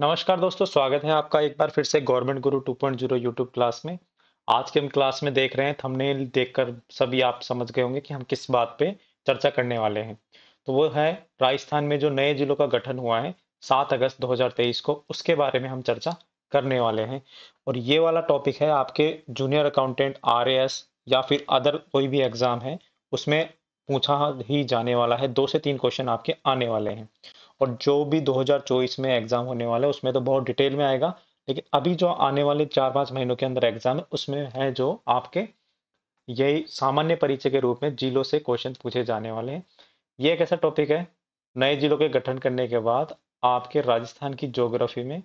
नमस्कार दोस्तों स्वागत है आपका एक बार फिर से गवर्नमेंट गुरु 2.0 यूट्यूब क्लास में आज के हम क्लास में देख रहे हैं थंबनेल देखकर सभी आप समझ गए होंगे कि हम किस बात पे चर्चा करने वाले हैं तो वो है राजस्थान में जो नए जिलों का गठन हुआ है 7 अगस्त 2023 को उसके बारे में हम चर्चा करने वाले हैं और ये वाला टॉपिक है आपके जूनियर अकाउंटेंट आर या फिर अदर कोई भी एग्जाम है उसमें पूछा ही जाने वाला है दो से तीन क्वेश्चन आपके आने वाले हैं और जो भी 2024 में एग्ज़ाम होने वाला है उसमें तो बहुत डिटेल में आएगा लेकिन अभी जो आने वाले चार पाँच महीनों के अंदर एग्ज़ाम है उसमें है जो आपके यही सामान्य परिचय के रूप में जिलों से क्वेश्चन पूछे जाने वाले हैं ये एक ऐसा टॉपिक है नए जिलों के गठन करने के बाद आपके राजस्थान की जोग्राफी में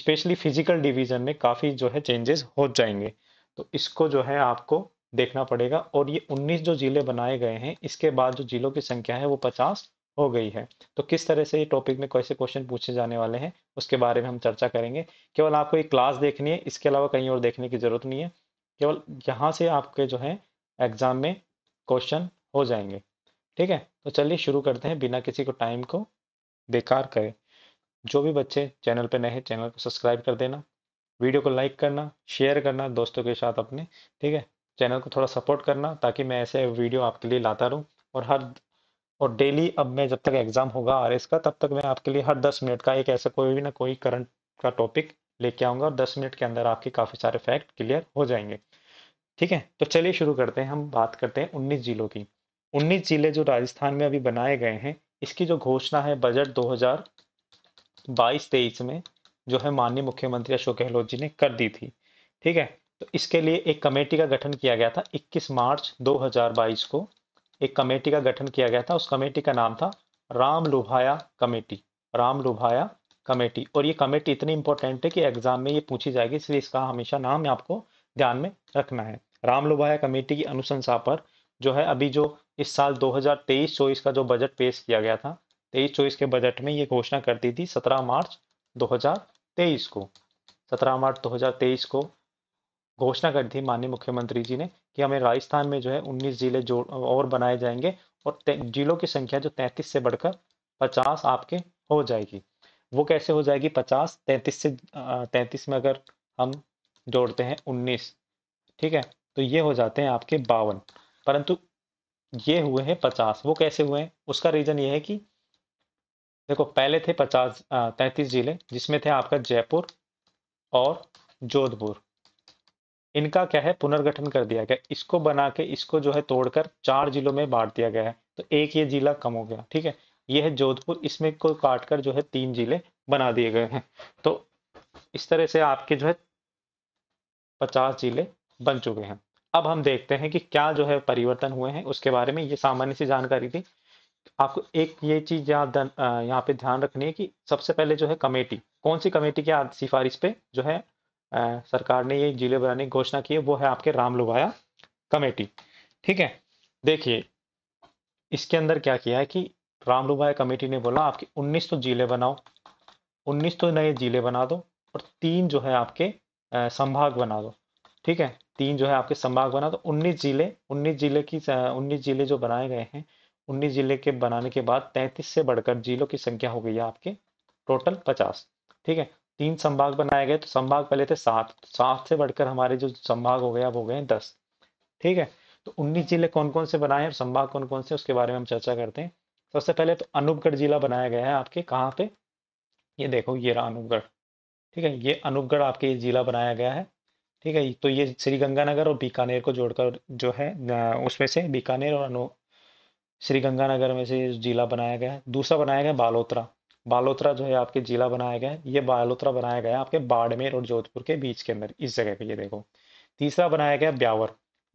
स्पेशली फिजिकल डिवीजन में काफ़ी जो है चेंजेस हो जाएंगे तो इसको जो है आपको देखना पड़ेगा और ये 19 जो ज़िले बनाए गए हैं इसके बाद जो ज़िलों की संख्या है वो हो गई है तो किस तरह से ये टॉपिक में कैसे क्वेश्चन पूछे जाने वाले हैं उसके बारे में हम चर्चा करेंगे केवल आपको एक क्लास देखनी है इसके अलावा कहीं और देखने की ज़रूरत नहीं है केवल यहाँ से आपके जो है एग्ज़ाम में क्वेश्चन हो जाएंगे ठीक है तो चलिए शुरू करते हैं बिना किसी को टाइम को बेकार करें जो भी बच्चे चैनल पर नए हैं चैनल को सब्सक्राइब कर देना वीडियो को लाइक करना शेयर करना दोस्तों के साथ अपने ठीक है चैनल को थोड़ा सपोर्ट करना ताकि मैं ऐसे वीडियो आपके लिए लाता रहूँ और हर और डेली अब मैं जब तक एग्जाम होगा आर का तब तक मैं आपके लिए हर दस मिनट का एक ऐसा कोई भी ना कोई करंट का टॉपिक लेके आऊंगा और दस मिनट के अंदर आपके काफी सारे फैक्ट क्लियर हो जाएंगे ठीक है तो चलिए शुरू करते हैं हम बात करते हैं उन्नीस जिलों की उन्नीस जिले जो राजस्थान में अभी बनाए गए हैं इसकी जो घोषणा है बजट दो हजार में जो है माननीय मुख्यमंत्री अशोक गहलोत जी ने कर दी थी ठीक है तो इसके लिए एक कमेटी का गठन किया गया था 21 मार्च 2022 को एक कमेटी का गठन किया गया था उस कमेटी का नाम था राम लोभाया कमेटी राम लोभाया कमेटी और ये कमेटी इतनी इंपॉर्टेंट है कि एग्जाम में ये पूछी जाएगी इसलिए इसका हमेशा नाम आपको ध्यान में रखना है राम लोभाया कमेटी की अनुशंसा पर जो है अभी जो इस साल 2023-24 का जो बजट पेश किया गया था 23-24 के बजट में ये घोषणा कर दी थी 17 मार्च 2023 को 17 मार्च 2023 को घोषणा कर दी माननीय मुख्यमंत्री जी ने कि हमें राजस्थान में जो है 19 जिले जोड़ और बनाए जाएंगे और जिलों की संख्या जो 33 से बढ़कर 50 आपके हो जाएगी वो कैसे हो जाएगी 50 33 से तैंतीस में अगर हम जोड़ते हैं 19 ठीक है तो ये हो जाते हैं आपके बावन परंतु ये हुए हैं पचास वो कैसे हुए हैं उसका रीजन ये है कि देखो पहले थे पचास तैंतीस जिले जिसमें थे आपका जयपुर और जोधपुर इनका क्या है पुनर्गठन कर दिया गया इसको बना के इसको जो है तोड़कर चार जिलों में बांट दिया गया है तो एक ये जिला कम हो गया ठीक है यह है जोधपुर इसमें को काट कर जो है तीन जिले बना दिए गए हैं तो इस तरह से आपके जो है पचास जिले बन चुके हैं अब हम देखते हैं कि क्या जो है परिवर्तन हुए हैं उसके बारे में ये सामान्य सी जानकारी थी आपको एक ये चीज यहाँ यहाँ पे ध्यान रखनी है कि सबसे पहले जो है कमेटी कौन सी कमेटी की सिफारिश पे जो है सरकार ने ये जिले बनाने की घोषणा की है वो है आपके रामलोगाया कमेटी ठीक है देखिए इसके अंदर क्या किया है कि रामलोगाया कमेटी ने बोला आपके 19 तो जिले बनाओ 19 तो नए जिले बना दो और तीन जो है आपके संभाग बना दो ठीक है तीन जो है आपके संभाग बना दो 19 जिले 19 जिले की उन्नीस 19 जिले जो बनाए गए हैं उन्नीस जिले के बनाने के बाद तैंतीस से बढ़कर जिलों की संख्या हो गई है आपके टोटल पचास ठीक है तीन संभाग बनाए गए तो संभाग पहले थे सात सात से बढ़कर हमारे जो संभाग हो गए अब हो गए दस ठीक है तो उन्नीस जिले कौन कौन से बनाए और संभाग कौन कौन से उसके बारे में हम चर्चा करते हैं सबसे पहले तो अनूपगढ़ जिला बनाया गया है आपके कहाँ पे ये देखो ये रहा अनूपगढ़ ठीक है ये अनूपगढ़ आपके ये जिला बनाया गया है ठीक है तो ये श्रीगंगानगर और बीकानेर को जोड़कर जो है उसमें से बीकानेर और अनु श्रीगंगानगर में से जिला बनाया गया है दूसरा बनाया गया बालोतरा बालोतरा जो है आपके जिला बनाया गया है ये बालोतरा बनाया गया है आपके बाड़मेर और जोधपुर के बीच के अंदर इस जगह पे ये देखो तीसरा बनाया गया ब्यावर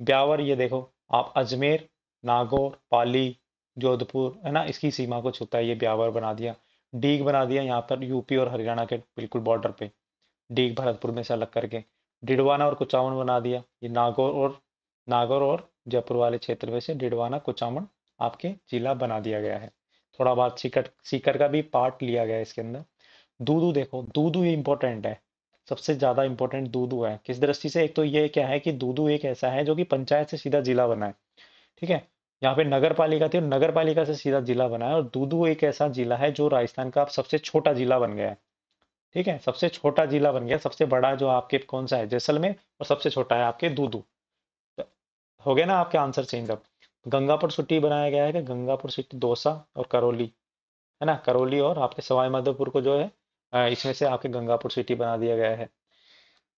ब्यावर ये देखो आप अजमेर नागौर पाली जोधपुर है ना इसकी सीमा को छूता है ये ब्यावर बना दिया डीग बना दिया यहाँ पर यूपी और हरियाणा के बिल्कुल बॉर्डर पे डीग भरतपुर में से अलग करके डिडवाना और कुचावन बना दिया ये नागौर और नागौर और जयपुर वाले क्षेत्र में से डिडवाना कुचावन आपके जिला बना दिया गया है थोड़ा बहुत सीकर सीकर का भी पार्ट लिया गया है इसके अंदर दूधू देखो दूधू ये इंपॉर्टेंट है सबसे ज़्यादा इंपॉर्टेंट दूधू है किस दृष्टि से एक तो ये क्या है कि दूधू एक ऐसा है जो कि पंचायत से सीधा जिला बना है ठीक है यहाँ पे नगर पालिका थी और नगर पालिका से सीधा जिला बना है और दूधू एक ऐसा जिला है जो राजस्थान का सबसे छोटा जिला बन गया है ठीक है सबसे छोटा जिला बन गया सबसे बड़ा जो आपके कौन सा है जैसलमेर और सबसे छोटा है आपके दूधू तो हो गया ना आपके आंसर चेंज अब गंगापुर सिटी बनाया गया है कि गंगापुर सिटी दौसा और करौली है ना करौली और आपके सवाई माधोपुर को जो है इसमें से आपके गंगापुर सिटी बना दिया गया है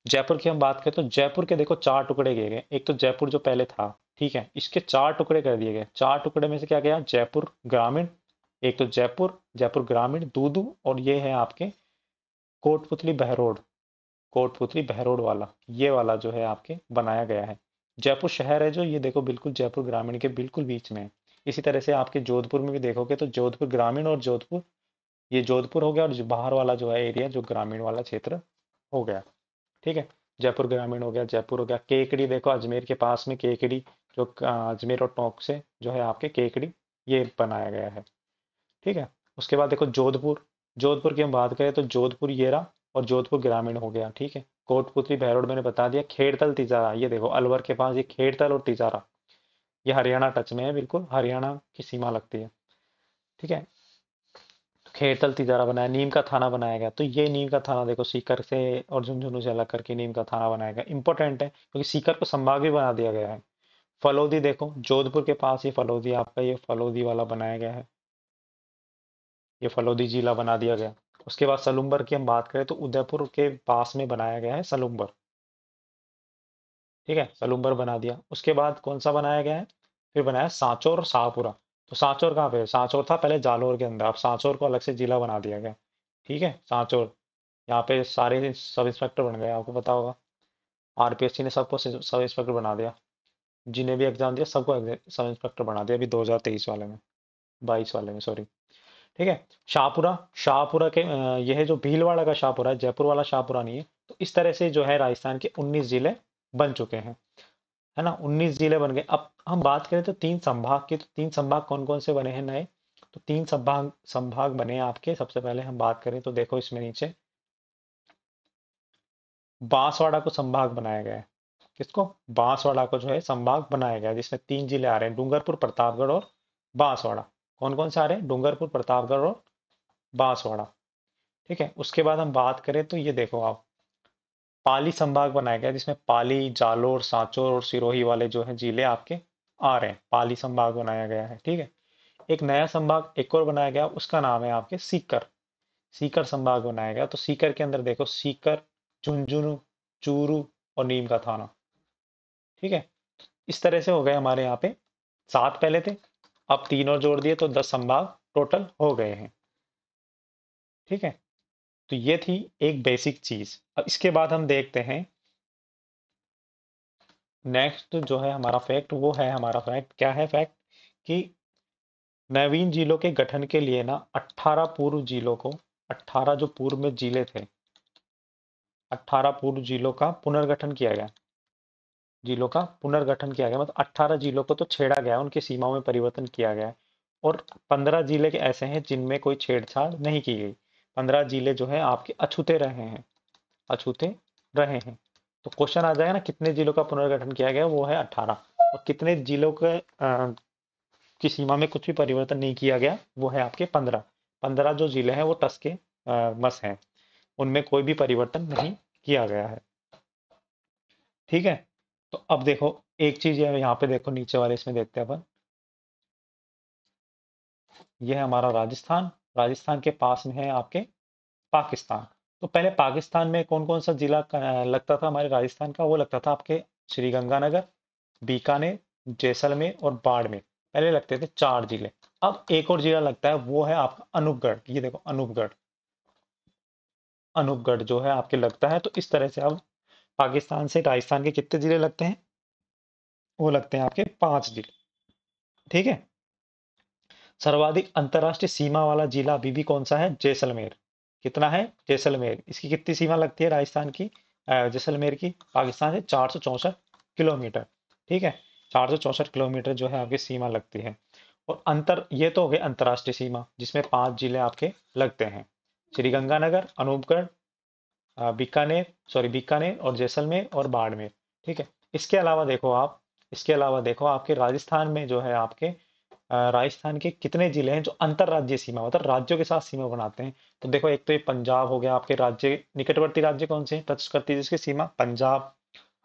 जयपुर की हम बात करें तो जयपुर के देखो चार टुकड़े किए गए एक तो जयपुर जो पहले था ठीक है इसके चार टुकड़े कर दिए गए चार टुकड़े में से क्या गया जयपुर ग्रामीण एक तो जयपुर जयपुर ग्रामीण दूदू और ये है आपके कोटपुतली बहरोड कोटपुतली बहरोड वाला ये वाला जो है आपके बनाया गया है जयपुर शहर है जो ये देखो बिल्कुल जयपुर ग्रामीण के बिल्कुल बीच में है इसी तरह से आपके जोधपुर में भी देखोगे तो जोधपुर ग्रामीण और जोधपुर ये जोधपुर हो गया और बाहर वाला जो है एरिया जो ग्रामीण वाला क्षेत्र हो गया ठीक है जयपुर ग्रामीण हो गया जयपुर हो गया केकड़ी देखो अजमेर के पास में केकड़ी जो अजमेर और टोंक से जो है आपके केकड़ी ये बनाया गया है ठीक है उसके बाद देखो जोधपुर जोधपुर की हम बात करें तो जोधपुर ये रहा और जोधपुर ग्रामीण हो गया ठीक है कोटपुतरी भैरोड मैंने बता दिया खेड़तल तिजारा ये देखो अलवर के पास ये खेड़तल और तिजारा ये हरियाणा टच में है बिल्कुल हरियाणा की सीमा लगती है ठीक है तो खेड़तल तिजारा बनाया नीम का थाना बनाया गया तो ये नीम का थाना देखो सीकर से और झुंझुनू से अलग करके नीम का थाना बनाया गया इंपॉर्टेंट है क्योंकि सीकर को संभाग भी बना दिया गया है फलोदी देखो जोधपुर के पास ये फलोदी आपका ये फलोदी वाला बनाया गया है ये फलोदी जिला बना दिया गया उसके बाद सलुम्बर की हम बात करें तो उदयपुर के पास में बनाया गया है सलुम्बर ठीक है सलुम्बर बना दिया उसके बाद कौन सा बनाया गया है फिर बनाया सांचौर शाहपुरा तो सांचौर कहाँ पे सांचौर था पहले जालोर के अंदर अब सांचौर को अलग से जिला बना दिया गया ठीक है सांचौर यहाँ पे सारे सब इंस्पेक्टर बन गए आपको पता होगा आरपीएससी ने सबको सब इंस्पेक्टर बना दिया जिन्हें भी एग्जाम दिया सबको सब इंस्पेक्टर बना दिया अभी 2023 वाले में 22 वाले में सॉरी ठीक है शाहपुरा शाहपुरा के यह जो भीलवाड़ा का शाहपुरा है जयपुर वाला शाहपुरा नहीं है तो इस तरह से जो है राजस्थान के 19 जिले बन चुके हैं है ना 19 जिले बन गए अब हम बात करें तो तीन संभाग के तो तीन संभाग कौन कौन से बने हैं नए तो तीन संभाग संभाग बने हैं आपके सबसे पहले हम बात करें तो देखो इसमें नीचे बांसवाड़ा को संभाग बनाया गया है किसको बांसवाड़ा को जो है संभाग बनाया गया जिसमें तीन जिले आ रहे हैं डूंगरपुर प्रतापगढ़ और बांसवाड़ा कौन कौन से आ रहे हैं डूंगरपुर प्रतापगढ़ और बांसवाड़ा ठीक है उसके बाद हम बात करें तो ये देखो आप पाली संभाग बनाया गया जिसमें पाली जालोर सांचोर और सिरोही वाले जो है जिले आपके आ रहे हैं पाली संभाग बनाया गया है ठीक है एक नया संभाग एक और बनाया गया उसका नाम है आपके सीकर सीकर संभाग बनाया गया तो सीकर के अंदर देखो सीकर झुंझुनू चूरू और नीम का थाना ठीक है इस तरह से हो गए हमारे यहाँ पे सात पहले थे अब तीनों जोड़ दिए तो दस संभाग टोटल हो गए हैं ठीक है तो ये थी एक बेसिक चीज अब इसके बाद हम देखते हैं नेक्स्ट जो है हमारा फैक्ट वो है हमारा फैक्ट क्या है फैक्ट कि नवीन जिलों के गठन के लिए ना 18 पूर्व जिलों को 18 जो पूर्व में जिले थे 18 पूर्व जिलों का पुनर्गठन किया गया जिलों का पुनर्गठन किया गया मतलब अट्ठारह जिलों को तो छेड़ा गया उनकी सीमाओं में परिवर्तन किया गया और पंद्रह जिले के ऐसे हैं जिनमें कोई छेड़छाड़ नहीं की गई पंद्रह जिले जो है आपके अछूते रहे हैं अछूते रहे हैं तो क्वेश्चन आ जाएगा ना कितने जिलों का पुनर्गठन किया गया वो है अठारह और कितने जिलों के आ, की सीमा में कुछ भी परिवर्तन नहीं किया गया वो है आपके पंद्रह पंद्रह जो जिले हैं वो टस के आ, मस हैं उनमें कोई भी परिवर्तन नहीं किया गया है ठीक है तो अब देखो एक चीज है यहाँ पे देखो नीचे वाले इसमें देखते हैं अपन ये है हमारा राजस्थान राजस्थान के पास में है आपके पाकिस्तान तो पहले पाकिस्तान में कौन कौन सा जिला लगता था हमारे राजस्थान का वो लगता था आपके श्रीगंगानगर बीकानेर जैसलमेर और बाड़मेर पहले लगते थे चार जिले अब एक और जिला लगता है वो है आपका अनूपगढ़ ये देखो अनूपगढ़ अनूपगढ़ जो है आपके लगता है तो इस तरह से अब पाकिस्तान से राजस्थान के कितने ज़िले लगते हैं वो लगते हैं आपके पांच जिले ठीक है सर्वाधिक अंतर्राष्ट्रीय सीमा वाला जिला अभी भी कौन सा है जैसलमेर कितना है जैसलमेर इसकी कितनी सीमा लगती है राजस्थान की जैसलमेर की पाकिस्तान से चार किलोमीटर ठीक है चार किलोमीटर जो है आपकी सीमा लगती है और अंतर ये तो हो गए अंतर्राष्ट्रीय सीमा जिसमें पांच जिले आपके लगते हैं श्रीगंगानगर अनूपगढ़ बीकानेर सॉरी बीकानेर और जैसलमेर और बाड़मेर ठीक है इसके अलावा देखो आप इसके अलावा देखो आपके राजस्थान में जो है आपके राजस्थान के कितने जिले हैं जो अंतर्राज्यीय सीमा मतलब राज्यों के साथ सीमा बनाते हैं तो देखो एक तो ये पंजाब हो गया आपके राज्य निकटवर्ती राज्य कौन से हैं टच करती जिसकी सीमा पंजाब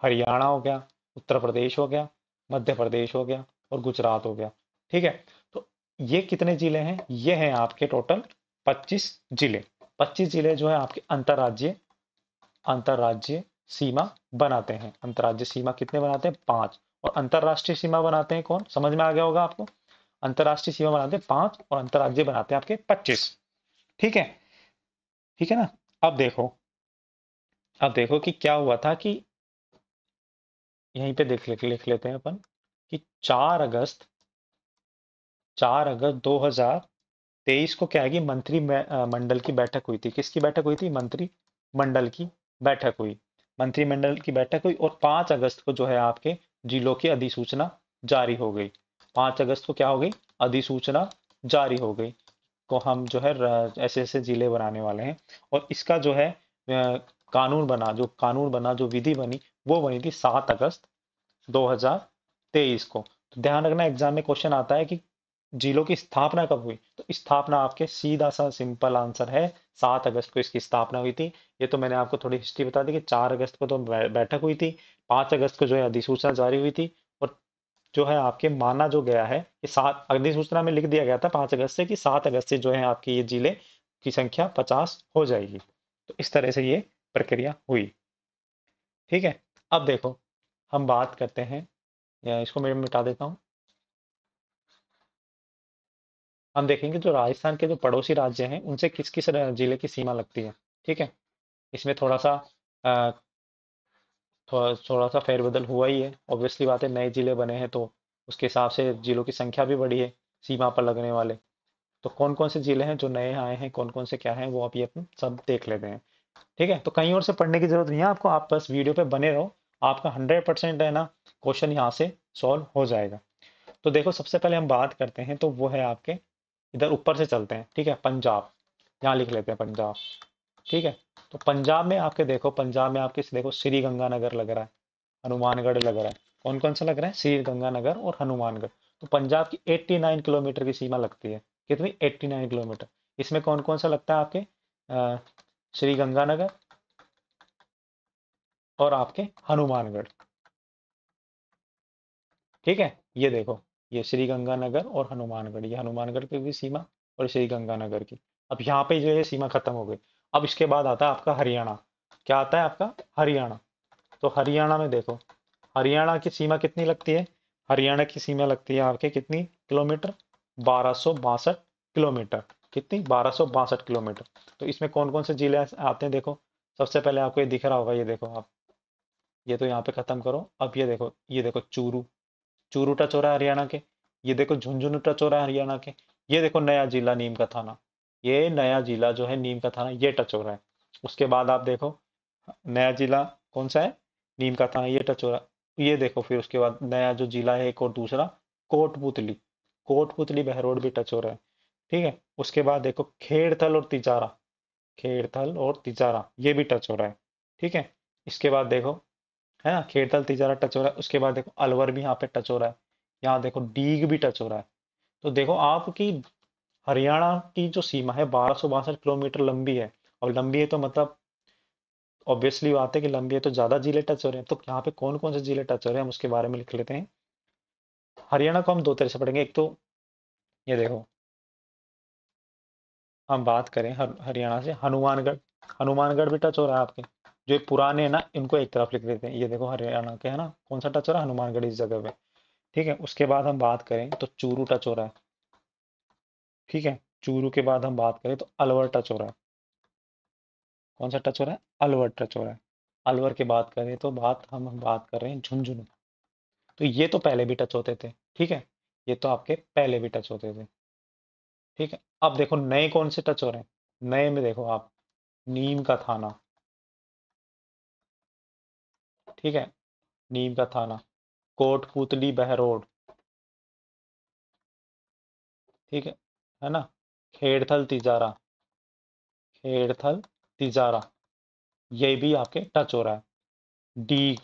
हरियाणा हो गया उत्तर प्रदेश हो गया मध्य प्रदेश हो गया और गुजरात हो गया ठीक है तो ये कितने जिले हैं ये हैं आपके टोटल 25 जिले 25 जिले जो है आपके अंतर्राज्यीय अंतरराज्य सीमा बनाते हैं अंतरराज्य सीमा कितने बनाते हैं पांच और अंतरराष्ट्रीय सीमा बनाते हैं कौन समझ में आ गया होगा आपको अंतरराष्ट्रीय सीमा बनाते हैं पांच और अंतरराज्य बनाते हैं आपके पच्चीस ठीक है ठीक है ना अब देखो अब देखो कि क्या हुआ था कि यहीं पे देख लिख, लिख लेते हैं अपन कि चार अगस्त चार अगस्त 2023 को क्या है कि मंडल की बैठक हुई थी किसकी बैठक हुई थी मंत्रिमंडल की बैठक हुई मंत्रिमंडल की बैठक हुई और पांच अगस्त को जो है आपके जिलों की अधिसूचना जारी हो गई पांच अगस्त को क्या हो गई अधिसूचना जारी हो गई को हम जो है ऐसे ऐसे जिले बनाने वाले हैं और इसका जो है कानून बना जो कानून बना जो विधि बनी वो बनी थी सात अगस्त 2023 को तो ध्यान रखना एग्जाम में क्वेश्चन आता है कि जिलों की स्थापना कब हुई तो स्थापना आपके सीधा सा सिंपल आंसर है सात अगस्त को इसकी स्थापना हुई थी ये तो मैंने आपको थोड़ी हिस्ट्री बता दी कि चार अगस्त को तो बैठक हुई थी पांच अगस्त को जो है अधिसूचना जारी हुई थी और जो है आपके माना जो गया है कि सात अधिसूचना में लिख दिया गया था पांच अगस्त से कि सात अगस्त से जो है आपकी ये जिले की संख्या पचास हो जाएगी तो इस तरह से ये प्रक्रिया हुई ठीक है अब देखो हम बात करते हैं या इसको मैं मिटा देता हूँ हम देखेंगे जो राजस्थान के जो पड़ोसी राज्य हैं उनसे किस किस जिले की सीमा लगती है ठीक है इसमें थोड़ा सा थोड़ा थोड़ा सा फेरबदल हुआ ही है ऑब्वियसली बात है नए जिले बने हैं तो उसके हिसाब से जिलों की संख्या भी बढ़ी है सीमा पर लगने वाले तो कौन कौन से जिले हैं जो नए आए हैं कौन कौन से क्या हैं वो आप ये सब देख लेते हैं ठीक है तो कहीं और से पढ़ने की जरूरत नहीं है आपको आप बस वीडियो पे बने रहो आपका हंड्रेड परसेंट है ना क्वेश्चन यहाँ से सॉल्व हो जाएगा तो देखो सबसे पहले हम बात करते हैं तो वो है आपके इधर ऊपर से चलते हैं ठीक है पंजाब यहाँ लिख लेते हैं पंजाब ठीक है तो पंजाब में आपके देखो पंजाब में आपके देखो श्री गंगानगर लग रहा है हनुमानगढ़ लग रहा है कौन कौन सा लग रहा है श्री गंगानगर और हनुमानगढ़ तो पंजाब की 89 किलोमीटर की सीमा लगती है कितनी 89 किलोमीटर इसमें कौन कौन सा लगता है आपके श्री गंगानगर और आपके हनुमानगढ़ ठीक है ये देखो ये श्री गंगानगर और हनुमानगढ़ ये हनुमानगढ़ की भी सीमा और श्री गंगानगर की अब यहाँ पे जो है सीमा खत्म हो गई अब इसके बाद आता है आपका हरियाणा क्या आता है आपका हरियाणा तो हरियाणा में देखो हरियाणा की सीमा कितनी लगती है हरियाणा की सीमा लगती है आपके कितनी किलोमीटर बारह किलोमीटर कितनी बारह किलोमीटर तो इसमें कौन कौन से जिले आते हैं देखो सबसे पहले आपको ये दिख रहा होगा ये देखो आप ये तो यहाँ पे खत्म करो अब ये देखो ये देखो चूरू चूरूटा चौरा हरियाणा के ये देखो झुंझुनूटा चौरा हरियाणा के ये देखो नया जिला नीम का थाना ये नया जिला जो है नीम का थाना ये टच हो रहा है उसके बाद आप देखो नया जिला कौन सा है नीम का थाना ये टच हो रहा है ये देखो फिर उसके बाद नया जो जिला है एक और दूसरा कोटपुतली कोटपुतली बहरोड भी टच हो रहा है ठीक है उसके बाद देखो खेड़थल और तिजारा खेड़थल और तिजारा ये भी टच हो रहा है ठीक है इसके बाद देखो है ना खेतल तिजारा टच हो रहा है उसके बाद देखो अलवर भी यहाँ पे टच हो रहा है यहाँ देखो डीग भी टच हो रहा है तो देखो आपकी हरियाणा की जो सीमा है बारह किलोमीटर लंबी है और लंबी है तो मतलब ऑब्वियसली बात है कि लंबी है तो ज्यादा जिले टच हो रहे हैं तो यहाँ पे कौन कौन से जिले टच हो रहे हैं हम उसके बारे में लिख लेते हैं हरियाणा को हम दो तरह से पढ़ेंगे एक तो ये देखो हम बात करें हर, हरियाणा से हनुमानगढ़ हनुमानगढ़ भी टच हो रहा है आपके जो पुराने ना इनको एक तरफ लिख देते हैं ये देखो हरियाणा के है ना कौन सा टच हो रहा है हनुमानगढ़ इस जगह पे ठीक है उसके बाद हम बात करें तो चूरू टच हो रहा है ठीक है चूरू के बाद हम बात करें तो अलवर टच हो रहा है कौन सा टच हो रहा है अलवर टच हो रहा है अलवर की बात करें तो बात हम बात कर रहे हैं झुंझुनू तो ये तो पहले भी टच होते थे ठीक है ये तो आपके पहले भी टच होते थे ठीक है अब देखो नए कौन से टच हो रहे हैं नए में देखो आप नीम का थाना ठीक है नीम का थाना कोटपुतली बहरोड ठीक है है ना खेड़थल तिजारा खेड़थल तिजारा ये भी आपके टच हो रहा है डी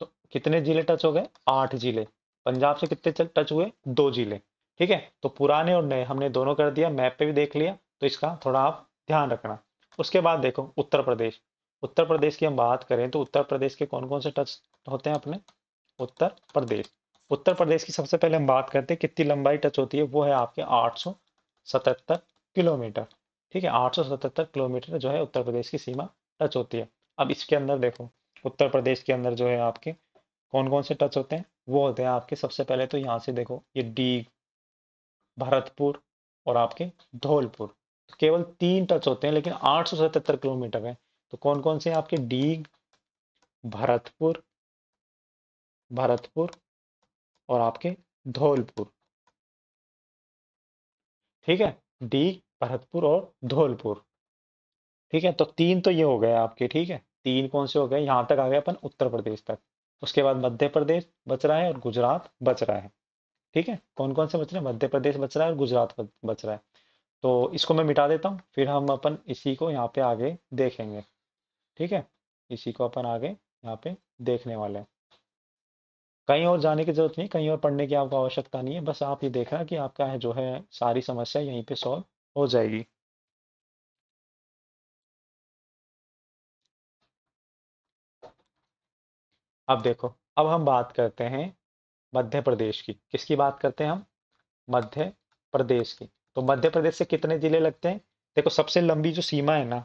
तो कितने जिले टच हो गए आठ जिले पंजाब से कितने टच हुए दो जिले ठीक है तो पुराने और नए हमने दोनों कर दिया मैप पे भी देख लिया तो इसका थोड़ा आप ध्यान रखना उसके बाद देखो उत्तर प्रदेश उत्तर प्रदेश की हम बात करें तो उत्तर प्रदेश के कौन कौन से टच होते हैं अपने उत्तर प्रदेश उत्तर प्रदेश की सबसे पहले हम बात करते हैं कितनी लंबाई टच होती है वो है आपके 877 किलोमीटर ठीक है 877 किलोमीटर जो है उत्तर प्रदेश की सीमा टच होती है अब इसके अंदर देखो उत्तर प्रदेश के अंदर जो है आपके कौन कौन से टच होते हैं वो होते हैं आपके सबसे पहले तो यहाँ से देखो ये डीग भरतपुर और आपके धौलपुर केवल तीन टच होते हैं लेकिन सतहत्तर किलोमीटर है तो कौन कौन से आपके डीग भरतपुर भरतपुर और आपके धौलपुर ठीक है डीग भरतपुर और धौलपुर ठीक है तो तीन तो ये हो गए आपके ठीक है तीन कौन से हो गए यहां तक आ गए अपन उत्तर प्रदेश तक उसके बाद मध्य प्रदेश बच रहा है और गुजरात बच रहा है ठीक है कौन कौन से बच रहे हैं मध्य प्रदेश बच रहा है और गुजरात बच रहा है तो इसको मैं मिटा देता हूँ फिर हम अपन इसी को यहाँ पे आगे देखेंगे ठीक है इसी को अपन आगे यहाँ पे देखने वाले हैं कहीं और जाने की जरूरत नहीं कहीं और पढ़ने की आपको आवश्यकता नहीं है बस आप ये देखना कि आपका है जो है सारी समस्या यहीं पे सॉल्व हो जाएगी अब देखो अब हम बात करते हैं मध्य प्रदेश की किसकी बात करते हैं हम मध्य प्रदेश की तो मध्य प्रदेश से कितने जिले लगते हैं देखो सबसे लंबी जो सीमा है ना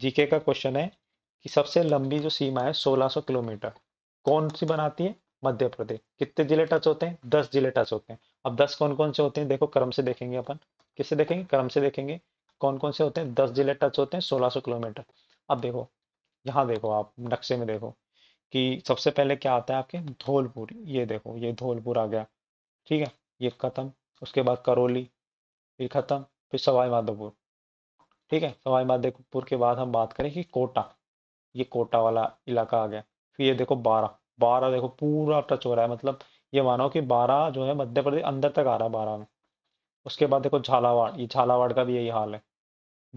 जीके का क्वेश्चन है कि सबसे लंबी जो सीमा है 1600 किलोमीटर कौन सी बनाती है मध्य प्रदेश कितने जिले टच होते हैं दस जिले टच होते हैं अब दस कौन कौन से होते हैं देखो क्रम से देखेंगे अपन किससे देखेंगे क्रम से देखेंगे कौन कौन से होते हैं दस जिले टच होते हैं सोलह किलोमीटर अब देखो यहाँ देखो आप नक्शे में देखो कि सबसे पहले क्या आता है आपके धौलपुर ये देखो ये धौलपुर आ गया ठीक है ये खत्म उसके बाद करौली फिर खत्म फिर सवाई माधोपुर ठीक है सवाई माधोपुर के बाद हम बात करें कि कोटा ये कोटा वाला इलाका आ गया फिर ये देखो बारह बारह देखो पूरा टच हो रहा है मतलब ये मानो कि बारह जो है मध्य प्रदेश अंदर तक आ रहा है बारह में उसके बाद देखो झालावाड़ ये झालावाड़ का भी यही हाल है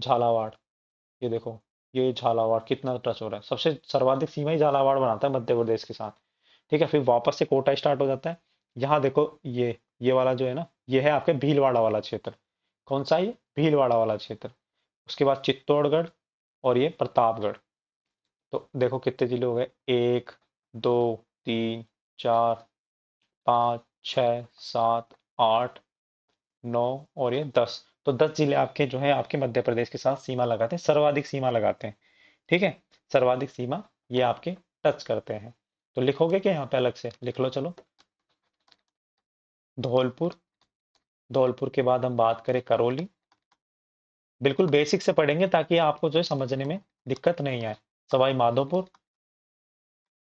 झालावाड़ ये देखो ये झालावाड़ कितना टच हो रहा है सबसे सर्वाधिक सीमा ही झालावाड़ बनाता है मध्य प्रदेश के साथ ठीक है फिर वापस से कोटा स्टार्ट हो जाता है यहाँ देखो ये ये वाला जो है ना ये है आपके भीलवाड़ा वाला क्षेत्र कौन सा ये भीलवाड़ा वाला क्षेत्र उसके बाद चित्तौड़गढ़ और ये प्रतापगढ़ तो देखो कितने जिले हो गए एक दो तीन चार पाँच छ सात आठ नौ और ये दस तो दस जिले आपके जो है आपके मध्य प्रदेश के साथ सीमा लगाते हैं सर्वाधिक सीमा लगाते हैं ठीक है सर्वाधिक सीमा ये आपके टच करते हैं तो लिखोगे क्या यहाँ पे अलग से लिख लो चलो धौलपुर धौलपुर के बाद हम बात करें करौली बिल्कुल बेसिक से पढ़ेंगे ताकि आपको जो है समझने में दिक्कत नहीं आए सवाई माधोपुर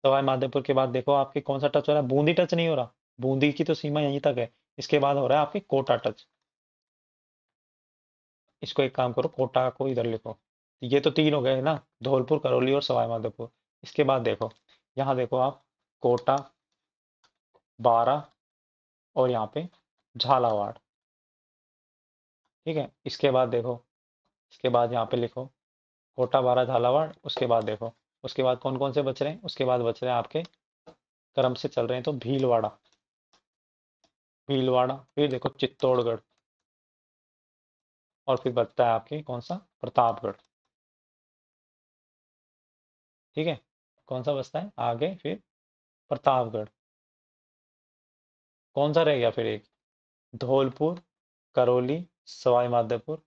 सवाई माधोपुर के बाद देखो आपके कौन सा टच हो रहा है बूंदी टच नहीं हो रहा बूंदी की तो सीमा यहीं तक है इसके बाद हो रहा है आपके कोटा टच इसको एक काम करो कोटा को इधर लिखो ये तो तीन हो गए ना धौलपुर करौली और सवाई माधोपुर इसके बाद देखो यहाँ देखो आप कोटा बारा और यहाँ पे झालावाड़ ठीक है इसके बाद देखो इसके बाद यहाँ पे लिखो कोटा बारा झालावाड़ उसके बाद देखो उसके बाद कौन कौन से बच रहे हैं उसके बाद बच रहे हैं आपके क्रम से चल रहे हैं तो भीलवाड़ा भीलवाड़ा फिर देखो चित्तौड़गढ़ और फिर बचता है आपके कौन सा प्रतापगढ़ ठीक है कौन सा बचता है आगे फिर प्रतापगढ़ कौन सा रह गया फिर एक धौलपुर करौली सवाई माधोपुर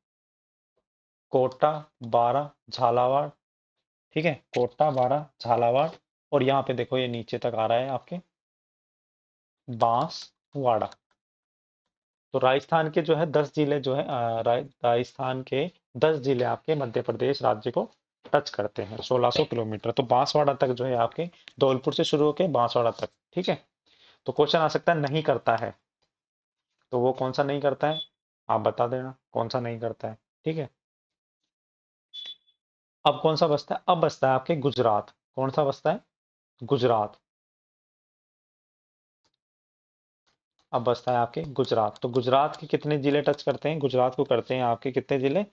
कोटा बारह झालावाड़ ठीक है कोटा बारह झालावाड़ और यहाँ पे देखो ये नीचे तक आ रहा है आपके बांसवाड़ा तो राजस्थान के जो है दस जिले जो है राजस्थान के दस जिले आपके मध्य प्रदेश राज्य को टच करते हैं 1600 किलोमीटर तो बांसवाड़ा तक जो है आपके धौलपुर से शुरू होकर बांसवाड़ा तक ठीक है तो क्वेश्चन आ सकता है नहीं करता है तो वो कौन सा नहीं करता है आप बता देना कौन सा नहीं करता है ठीक है अब कौन सा बसता है अब बसता है आपके गुजरात कौन सा बसता है गुजरात अब बसता है आपके गुजरात तो गुजरात के कितने जिले टच करते हैं गुजरात को करते हैं आपके कितने जिले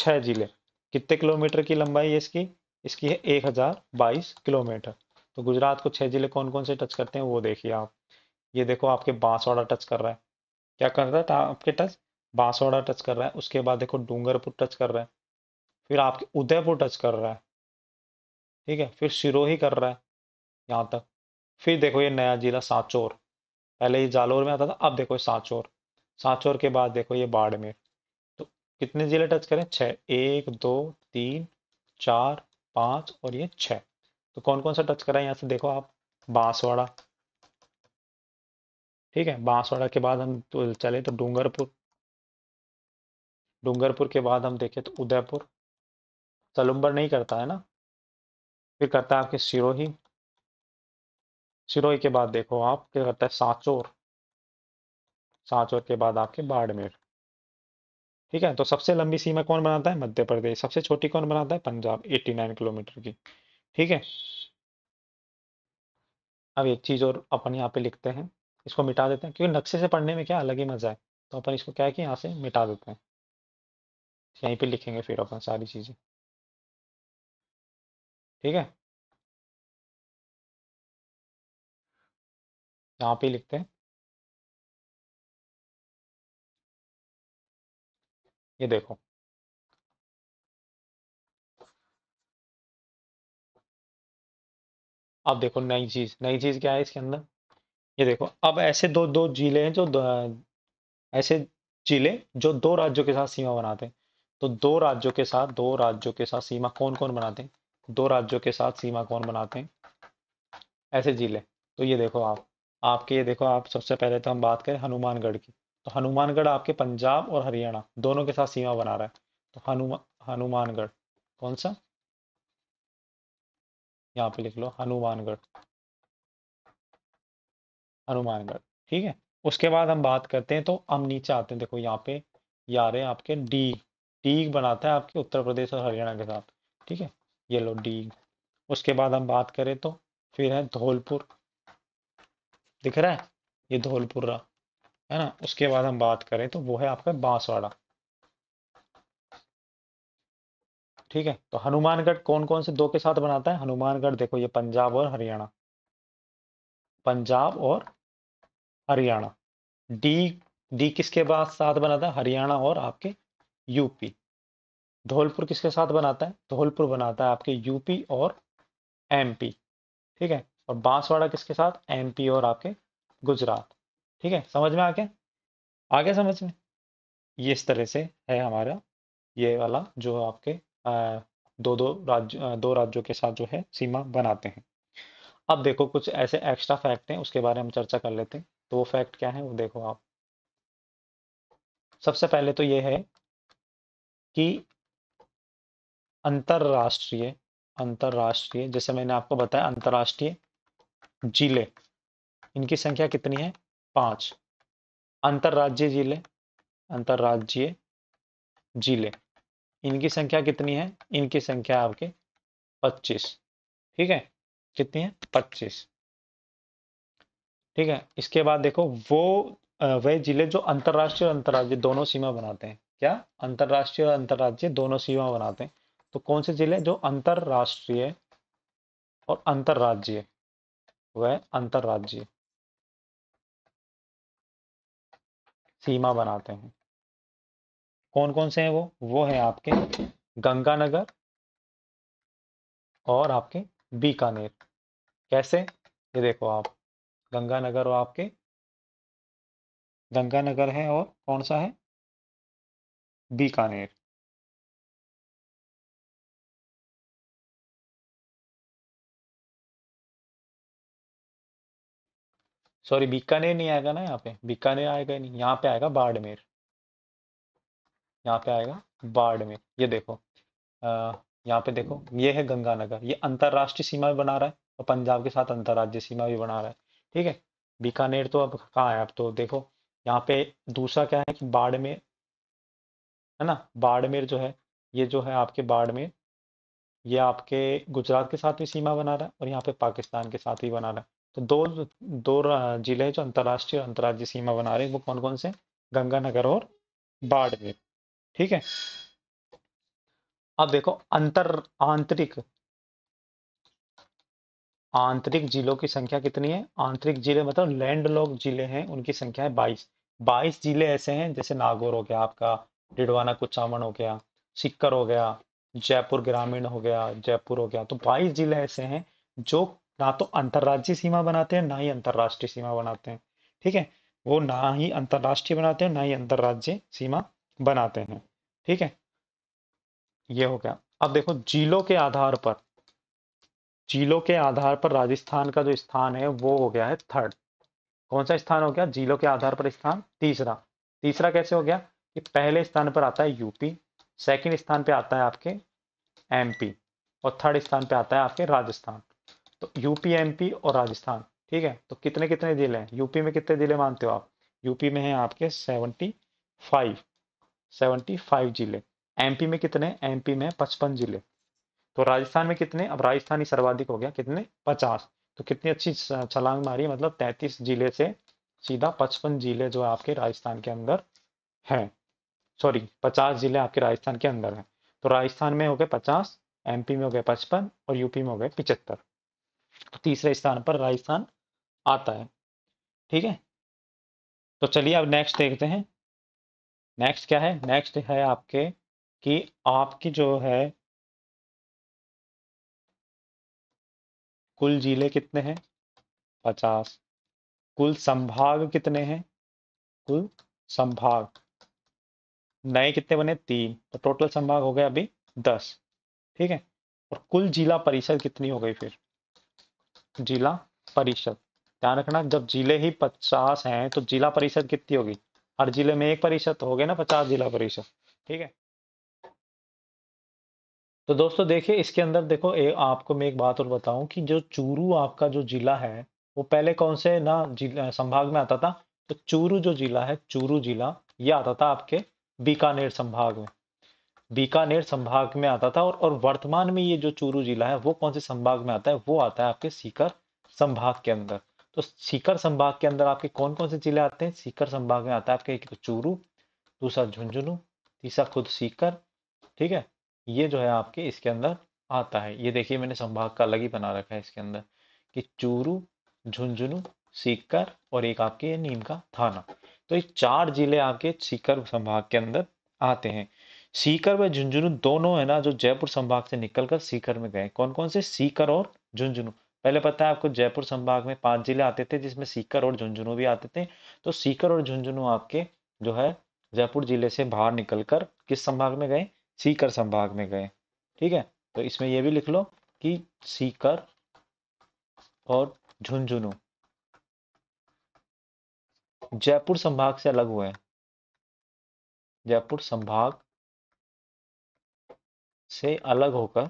छह जिले कितने किलोमीटर की लंबाई है इसकी इसकी है एक हजार बाईस किलोमीटर तो गुजरात को छह जिले कौन कौन से टच करते हैं वो देखिए आप ये देखो आपके बांसवाड़ा टच कर रहा है क्या कर रहा था आपके टच बांसवाड़ा टच कर रहा है उसके बाद देखो डूंगरपुर टच कर रहा है फिर आपके उदयपुर टच कर रहा है ठीक है फिर सिरोही कर रहा है यहाँ तक फिर देखो ये नया जिला सांचौर पहले ये जालोर में आता था अब देखो सांचौर सांचौर के बाद देखो ये बाड़मेर तो कितने जिले टच करें छः एक दो तीन चार पाँच और ये छः तो कौन कौन सा टच करा है यहाँ से देखो आप बांसवाड़ा ठीक है बांसवाड़ा के बाद हम तो चले तो डूंगरपुर डूंगरपुर के बाद हम देखें तो उदयपुर तलुम्बर नहीं करता है ना फिर करता है आपके सिरोही सिरोही के बाद देखो आप क्या करता है सांचोर सांचोर के बाद आपके बाड़मेर ठीक है तो सबसे लंबी सीमा कौन बनाता है मध्य प्रदेश सबसे छोटी कौन बनाता है पंजाब 89 किलोमीटर की ठीक है अब एक चीज और अपन यहाँ पे लिखते हैं इसको मिटा देते हैं क्योंकि नक्शे से पढ़ने में क्या अलग ही मजा है तो अपन इसको क्या है कि यहाँ से मिटा देते हैं यहीं पे लिखेंगे फिर अपन सारी चीजें ठीक है यहां पे लिखते हैं ये देखो अब देखो नई चीज नई चीज क्या है इसके अंदर ये देखो अब ऐसे दो दो जिले हैं जो ऐसे जिले जो दो राज्यों के साथ सीमा बनाते हैं तो दो राज्यों के साथ दो राज्यों के साथ सीमा कौन कौन बनाते हैं दो राज्यों के साथ सीमा कौन बनाते हैं ऐसे जिले तो ये देखो आप आपके ये देखो आप सबसे पहले तो हम बात करें हनुमानगढ़ की तो हनुमानगढ़ आपके पंजाब और हरियाणा दोनों के साथ सीमा बना रहा है तो हनुमा हनुमानगढ़ कौन सा यहाँ पे लिख लो हनुमानगढ़ हनुमानगढ़ ठीक है उसके बाद हम बात करते हैं तो हम नीचे आते हैं देखो यहाँ पे यारे आपके डी डी बनाता है आपके उत्तर प्रदेश और हरियाणा के साथ ठीक है येलो डी उसके बाद हम बात करें तो फिर है धौलपुर दिख रहा है ये धौलपुर रहा है ना उसके बाद हम बात करें तो वो है आपका बांसवाड़ा ठीक है तो हनुमानगढ़ कौन कौन से दो के साथ बनाता है हनुमानगढ़ देखो ये पंजाब और हरियाणा पंजाब और हरियाणा डी डी किसके बाद साथ बनाता है हरियाणा और आपके यूपी धौलपुर किसके साथ बनाता है धौलपुर बनाता है आपके यूपी और एमपी ठीक है और बांसवाड़ा किसके साथ एमपी और आपके गुजरात ठीक है समझ में आ आगे समझ में ये इस तरह से है हमारा ये वाला जो आपके आ, दो दो राज्य दो राज्यों के साथ जो है सीमा बनाते हैं अब देखो कुछ ऐसे एक्स्ट्रा फैक्ट हैं उसके बारे में हम चर्चा कर लेते हैं तो वो फैक्ट क्या है वो देखो आप सबसे पहले तो ये है कि अंतर्राष्ट्रीय अंतर्राष्ट्रीय जैसे मैंने आपको बताया अंतर्राष्ट्रीय जिले इनकी संख्या कितनी है पांच अंतरराज्य जिले अंतरराज्य जिले इनकी संख्या कितनी है इनकी संख्या आपके 25 ठीक है कितनी है 25 ठीक है इसके बाद देखो वो वह जिले जो अंतर्राष्ट्रीय और अंतरराज्य दोनों सीमा बनाते हैं क्या अंतर्राष्ट्रीय और अंतरराज्य दोनों सीमा बनाते हैं तो कौन से जिले जो अंतरराष्ट्रीय और अंतरराज्य वह अंतरराज्य सीमा बनाते हैं कौन कौन से हैं वो वो है आपके गंगानगर और आपके बीकानेर कैसे ये देखो आप गंगानगर और आपके गंगानगर है और कौन सा है बीकानेर सॉरी बीकानेर नहीं आएगा ना यहाँ पे बीकानेर आएगा नहीं यहाँ पे आएगा बाड़मेर यहाँ पे आएगा बाड़मेर ये देखो अः यहाँ पे देखो ये है गंगानगर ये अंतरराष्ट्रीय सीमा भी बना रहा है और पंजाब के साथ अंतर्राज्य सीमा भी बना रहा है ठीक है बीकानेर तो अब कहाँ है अब तो देखो यहाँ पे दूसरा क्या है कि बाड़मेर है ना बाड़मेर जो है ये जो है आपके बाड़मेर ये आपके गुजरात के साथ भी सीमा बना रहा है और यहाँ पे पाकिस्तान के साथ ही बना रहा है तो दो दो जिले जो अंतर्राष्ट्रीय अंतर्राज्य सीमा बना रहे हैं वो कौन कौन से गंगानगर और बाड़मेर ठीक है अब देखो अंतर आंतरिक आंतरिक जिलों की संख्या कितनी है आंतरिक जिले मतलब लैंडलॉक जिले हैं उनकी संख्या है बाईस बाईस जिले ऐसे हैं जैसे नागौर हो गया आपका डिडवाना कुचामन हो गया सिक्कर हो गया जयपुर ग्रामीण हो गया जयपुर हो गया तो बाईस जिले ऐसे हैं जो ना तो अंतर्राज्यीय सीमा बनाते हैं ना ही अंतर्राष्ट्रीय सीमा बनाते हैं ठीक है वो ना ही अंतर्राष्ट्रीय बनाते हैं ना ही अंतर्राज्य सीमा बनाते हैं ठीक है ये हो गया अब देखो जिलों के आधार पर जिलों के आधार पर राजस्थान का जो स्थान है वो हो गया है थर्ड कौन सा स्थान हो गया जिलों के आधार पर स्थान तीसरा तीसरा कैसे हो गया कि पहले स्थान पर आता है यूपी सेकंड स्थान पे आता है आपके एमपी और थर्ड स्थान पे आता है आपके राजस्थान तो यूपी एमपी और राजस्थान ठीक है तो कितने कितने जिले हैं यूपी में कितने जिले मानते हो आप यूपी में है आपके सेवनटी फाइव सेवेंटी फाइव जिले एमपी में कितने एमपी में पचपन जिले तो राजस्थान में कितने अब राजस्थान ही सर्वाधिक हो गया कितने पचास तो कितनी अच्छी छलांग मारी मतलब तैतीस जिले से सीधा पचपन जिले जो आपके राजस्थान के अंदर है सॉरी पचास जिले आपके राजस्थान के अंदर है तो राजस्थान में हो गए पचास एमपी में हो गए पचपन और यूपी में हो गए पिचहत्तर तीसरे स्थान पर राजस्थान आता है ठीक है तो चलिए अब नेक्स्ट देखते हैं नेक्स्ट क्या है नेक्स्ट है आपके कि आपकी जो है कुल जिले कितने हैं पचास कुल संभाग कितने हैं कुल संभाग नए कितने बने तीन तो टोटल संभाग हो गया अभी दस ठीक है और कुल जिला परिषद कितनी हो गई फिर जिला परिषद ध्यान रखना जब जिले ही पचास हैं तो जिला परिषद कितनी होगी हर जिले में एक परिषद तो हो गए ना पचास जिला परिषद ठीक है तो दोस्तों देखिए इसके अंदर देखो ए, आपको मैं एक बात और बताऊं कि जो चूरू आपका जो जिला है वो पहले कौन से ना जिला संभाग में आता था तो चूरू जो जिला है चूरू जिला ये आता था आपके बीकानेर संभाग में बीकानेर संभाग में आता था और, और वर्तमान में ये जो चूरू जिला है वो कौन से संभाग में आता है वो आता है आपके सीकर संभाग के अंदर तो सीकर संभाग के अंदर आपके कौन कौन से जिले आते हैं सीकर संभाग में आता है आपके एक तो चूरू दूसरा झुंझुनू तीसरा खुद सीकर ठीक है ये जो है आपके इसके अंदर आता है ये देखिए मैंने संभाग का अलग ही बना रखा है इसके अंदर कि चूरू झुंझुनू सीकर और एक आपके नीम का थाना तो ये चार जिले आपके सीकर संभाग के अंदर आते हैं सीकर व झुंझुनू दोनों है ना जो जयपुर संभाग से निकलकर सीकर में गए कौन कौन से सीकर और झुंझुनू पहले पता है आपको जयपुर संभाग में पांच जिले आते थे जिसमें सीकर और झुंझुनू भी आते थे तो सीकर और झुंझुनू आपके जो है जयपुर जिले से बाहर निकलकर किस संभाग में गए सीकर संभाग में गए ठीक है तो इसमें यह भी लिख लो कि सीकर और झुंझुनू जयपुर संभाग से अलग हुए हैं जयपुर संभाग से अलग होकर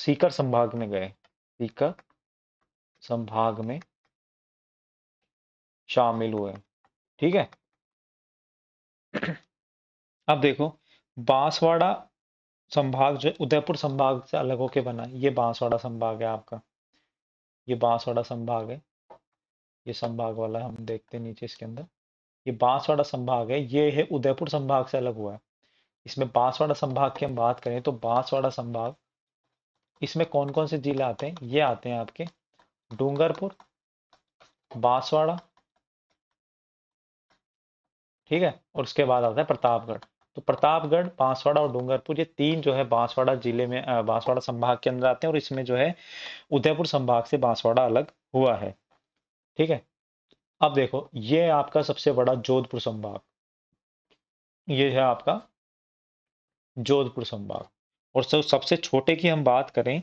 सीकर संभाग में गए सीकर संभाग में शामिल हुए ठीक है अब देखो बांसवाड़ा संभाग जो उदयपुर संभाग से अलग होके बना ये बांसवाड़ा संभाग है आपका ये बांसवाड़ा संभाग है ये संभाग वाला हम देखते हैं नीचे इसके अंदर ये बांसवाड़ा संभाग है ये है उदयपुर संभाग से अलग हुआ है इसमें बांसवाड़ा संभाग की हम बात करें तो बांसवाड़ा संभाग इसमें कौन कौन से जिले आते हैं ये आते हैं आपके डूंगरपुर बांसवाड़ा ठीक है और उसके बाद आता है प्रतापगढ़ तो प्रतापगढ़ बांसवाड़ा और डूंगरपुर ये तीन जो है बांसवाड़ा जिले में बांसवाड़ा संभाग के अंदर आते हैं और इसमें जो है उदयपुर संभाग से बांसवाड़ा अलग हुआ है ठीक है अब देखो ये आपका सबसे बड़ा जोधपुर संभाग ये है आपका जोधपुर संभाग और सब सबसे छोटे की हम बात करें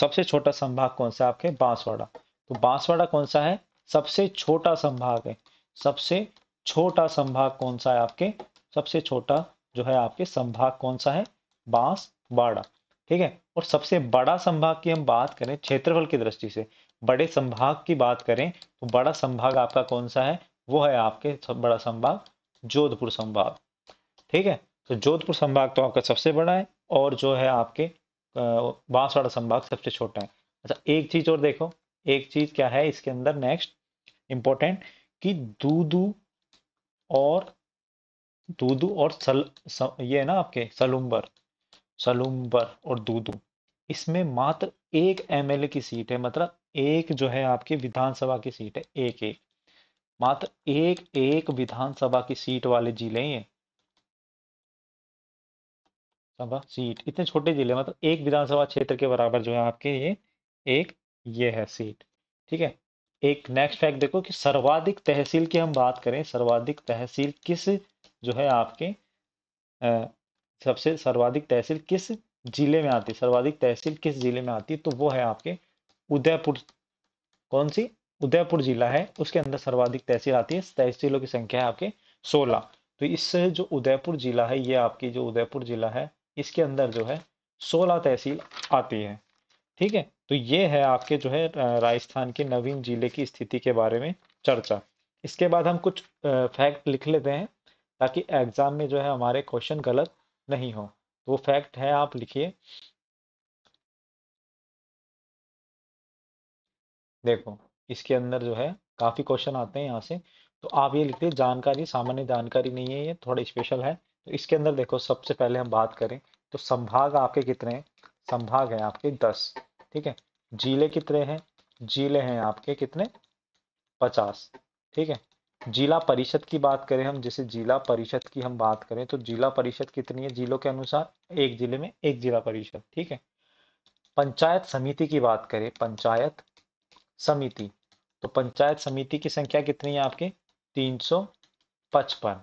सबसे छोटा संभाग कौन सा आपके बांसवाड़ा तो बांसवाड़ा कौन सा है सबसे छोटा संभाग है सबसे छोटा संभाग कौन सा है आपके सबसे छोटा जो है आपके संभाग कौन सा है बांसवाड़ा ठीक है और सबसे बड़ा संभाग की हम बात करें क्षेत्रफल की दृष्टि से बड़े संभाग की बात करें तो बड़ा संभाग आपका कौन सा है वो है आपके बड़ा संभाग जोधपुर संभाग ठीक है तो जोधपुर संभाग तो आपका सबसे बड़ा है और जो है आपके बांसवाड़ा संभाग सबसे छोटा है अच्छा एक चीज और देखो एक चीज क्या है इसके अंदर नेक्स्ट इंपॉर्टेंट कि दूदू और दूदू और सल, स, ये है ना आपके सलुम्बर सलुम्बर और दूदू इसमें मात्र एक एमएलए की सीट है मतलब एक जो है आपकी विधानसभा की सीट है एक एक मात्र एक एक विधानसभा की सीट वाले जिले हैं सभा सीट इतने छोटे जिले मतलब एक विधानसभा क्षेत्र के बराबर जो है आपके ये एक ये है सीट ठीक है एक नेक्स्ट फैक्ट देखो कि सर्वाधिक तहसील की हम बात करें सर्वाधिक तहसील किस जो है आपके आ, सबसे सर्वाधिक तहसील किस जिले में आती है सर्वाधिक तहसील किस जिले में आती है तो वो है आपके उदयपुर कौन सी उदयपुर जिला है उसके अंदर सर्वाधिक तहसील आती है तहसीलों की संख्या है आपके सोलह तो इस जो उदयपुर जिला है ये आपकी जो उदयपुर जिला है इसके अंदर जो है सोलह तहसील आती है ठीक है तो ये है आपके जो है राजस्थान के नवीन जिले की स्थिति के बारे में चर्चा इसके बाद हम कुछ फैक्ट लिख लेते हैं ताकि एग्जाम में जो है हमारे क्वेश्चन गलत नहीं हो वो फैक्ट है आप लिखिए देखो इसके अंदर जो है काफी क्वेश्चन आते हैं यहाँ से तो आप ये लिखते जानकारी सामान्य जानकारी नहीं है ये थोड़ा स्पेशल है तो इसके अंदर देखो सबसे पहले हम बात करें तो संभाग आपके कितने हैं संभाग है आपके दस ठीक है जिले कितने हैं जिले हैं आपके कितने पचास ठीक है जिला परिषद की बात करें हम जैसे जिला परिषद की हम बात करें तो जिला परिषद कितनी है जिलों के अनुसार एक जिले में एक जिला परिषद ठीक है पंचायत समिति की बात करें पंचायत समिति तो पंचायत समिति की संख्या कितनी है आपके तीन सौ पचपन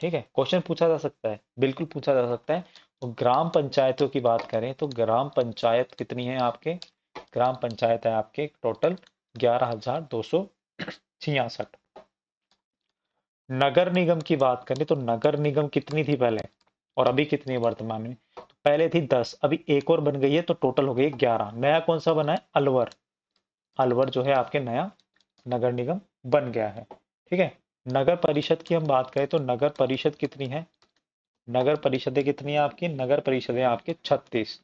ठीक है क्वेश्चन पूछा जा सकता है बिल्कुल पूछा जा सकता है तो ग्राम पंचायतों की बात करें तो ग्राम पंचायत कितनी है आपके ग्राम पंचायत है आपके टोटल ग्यारह हजार दो सौ छियासठ नगर निगम की बात करें तो नगर निगम कितनी थी पहले और अभी कितनी है वर्तमान में तो पहले थी दस अभी एक और बन गई है तो टोटल हो गई ग्यारह नया कौन सा बना है अलवर अलवर जो है आपके नया नगर निगम बन गया है ठीक है नगर परिषद की हम बात करें तो नगर परिषद कितनी है नगर परिषदें कितनी है आपकी नगर परिषदें आपके छत्तीस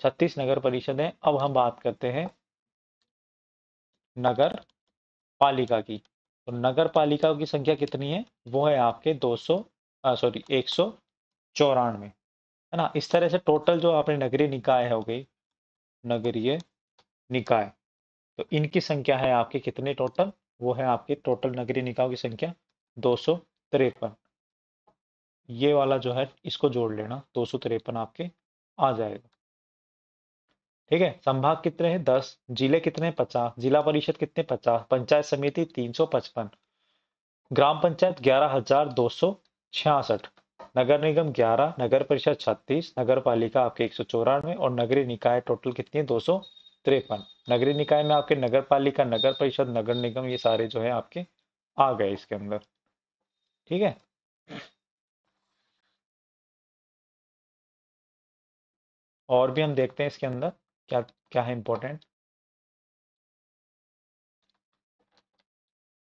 छत्तीस नगर परिषदें अब हम बात करते हैं नगर पालिका की तो नगर पालिकाओं की संख्या कितनी है वो है आपके दो सौ सॉरी एक सौ चौरानवे है ना इस तरह से टोटल जो आपने नगरीय निकाय हो गई नगरीय निकाय तो इनकी संख्या है आपके कितने टोटल वो है आपके टोटल नगरीय निकायों की संख्या दो सौ तिरपन ये वाला जो है इसको जोड़ लेना दो सौ तिरपन आपके आ जाएगा ठीक है संभाग कितने हैं दस जिले कितने हैं पचास जिला परिषद कितने पचास पंचायत समिति तीन सौ पचपन ग्राम पंचायत ग्यारह हजार दो सौ छियासठ नगर निगम ग्यारह नगर परिषद छत्तीस नगर पालिका आपके एक सौ चौरानवे और नगरीय निकाय टोटल कितनी है दो सौ तिरपन नगरीय निकाय में आपके नगर पालिका नगर परिषद नगर निगम ये सारे जो है आपके आ गए इसके अंदर ठीक है और भी हम देखते हैं इसके अंदर क्या क्या है इंपॉर्टेंट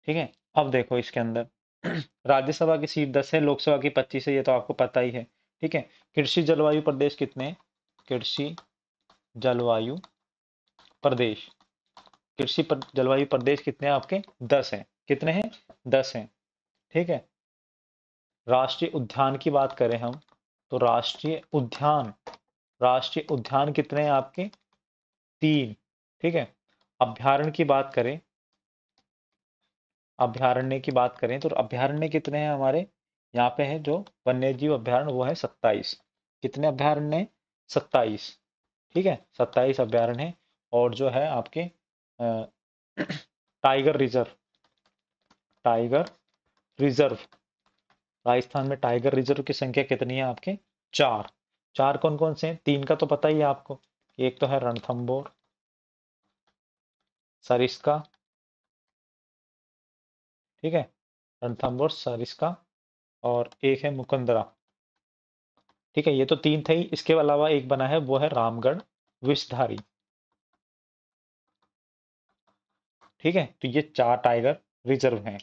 ठीक है अब देखो इसके अंदर राज्यसभा की सीट दस है लोकसभा की पच्चीस है ये तो आपको पता ही है ठीक है कृषि जलवायु प्रदेश कितने कृषि जलवायु प्रदेश कृषि पर, जलवायु प्रदेश कितने हैं आपके दस हैं कितने हैं दस हैं ठीक है राष्ट्रीय उद्यान की बात करें हम तो राष्ट्रीय उद्यान राष्ट्रीय उद्यान कितने हैं आपके तीन ठीक है अभ्यारण की बात करें अभ्यारण्य की बात करें तो अभ्यारण्य कितने हैं हमारे यहाँ पे है जो वन्य जीव अभ्यारण्य वो है सत्ताईस कितने अभ्यारण्य सत्ताईस ठीक है सत्ताईस अभ्यारण्य है और जो है आपके tiger reserve tiger reserve Rajasthan में टाइगर रिजर्व की संख्या कितनी है आपके चार चार कौन कौन से हैं तीन का तो पता ही है आपको एक तो है रणथंबोर सरिस्का ठीक है रणथंबोर सरिस्का और एक है मुकंदरा ठीक है ये तो तीन थे ही इसके अलावा एक बना है वो है रामगढ़ विषधारी ठीक है तो ये चार टाइगर रिजर्व हैं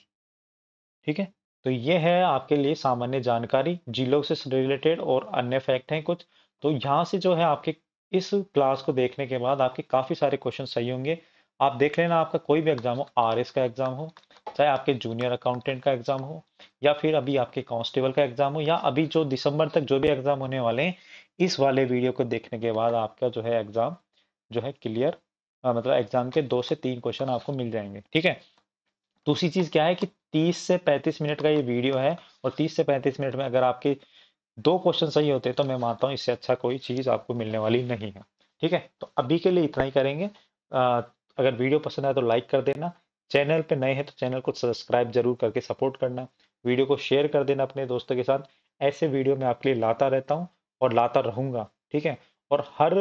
ठीक है तो ये है आपके लिए सामान्य जानकारी जिलों से रिलेटेड और अन्य फैक्ट हैं कुछ तो यहाँ से जो है आपके इस क्लास को देखने के बाद आपके काफ़ी सारे क्वेश्चन सही होंगे आप देख लेना आपका कोई भी एग्ज़ाम हो आर का एग्ज़ाम हो चाहे आपके जूनियर अकाउंटेंट का एग्ज़ाम हो या फिर अभी आपके कांस्टेबल का एग्ज़ाम हो या अभी जो दिसंबर तक जो भी एग्ज़ाम होने वाले हैं इस वाले वीडियो को देखने के बाद आपका जो है एग्ज़ाम जो है क्लियर मतलब एग्ज़ाम के दो से तीन क्वेश्चन आपको मिल जाएंगे ठीक है दूसरी चीज़ क्या है कि 30 से 35 मिनट का ये वीडियो है और 30 से 35 मिनट में अगर आपके दो क्वेश्चन सही होते तो मैं मानता हूँ इससे अच्छा कोई चीज़ आपको मिलने वाली नहीं है ठीक है तो अभी के लिए इतना ही करेंगे आ, अगर वीडियो पसंद आए तो लाइक कर देना चैनल पे नए हैं तो चैनल को सब्सक्राइब जरूर करके सपोर्ट करना वीडियो को शेयर कर देना अपने दोस्तों के साथ ऐसे वीडियो मैं आपके लिए लाता रहता हूँ और लाता रहूँगा ठीक है और हर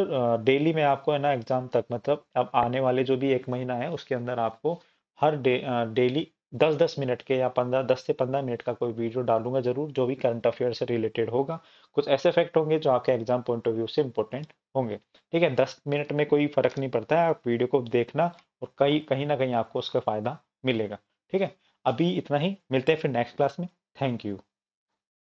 डेली में आपको है ना एग्ज़ाम तक मतलब अब आने वाले जो भी एक महीना है उसके अंदर आपको हर डे दे, डेली दस दस मिनट के या पंद्रह दस से पंद्रह मिनट का कोई वीडियो डालूंगा जरूर जो भी करंट अफेयर से रिलेटेड होगा कुछ ऐसे फैक्ट होंगे जो आपके एग्जाम पॉइंट ऑफ व्यू से इंपॉर्टेंट होंगे ठीक है दस मिनट में कोई फर्क नहीं पड़ता है आप वीडियो को देखना और कहीं कहीं ना कहीं आपको उसका फायदा मिलेगा ठीक है अभी इतना ही मिलते हैं फिर नेक्स्ट क्लास में थैंक यू